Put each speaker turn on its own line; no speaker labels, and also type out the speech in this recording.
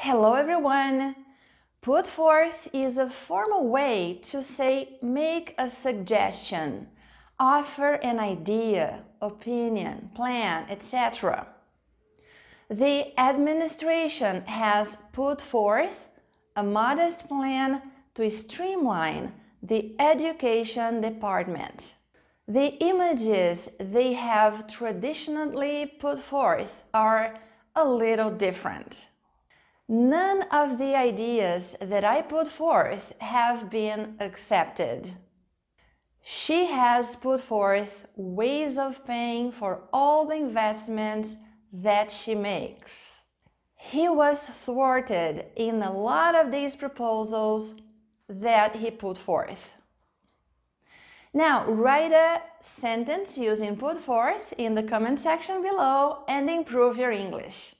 Hello everyone! Put forth is a formal way to say make a suggestion, offer an idea, opinion, plan, etc. The administration has put forth a modest plan to streamline the education department. The images they have traditionally put forth are a little different. None of the ideas that I put forth have been accepted. She has put forth ways of paying for all the investments that she makes. He was thwarted in a lot of these proposals that he put forth. Now, write a sentence using put forth in the comment section below and improve your English.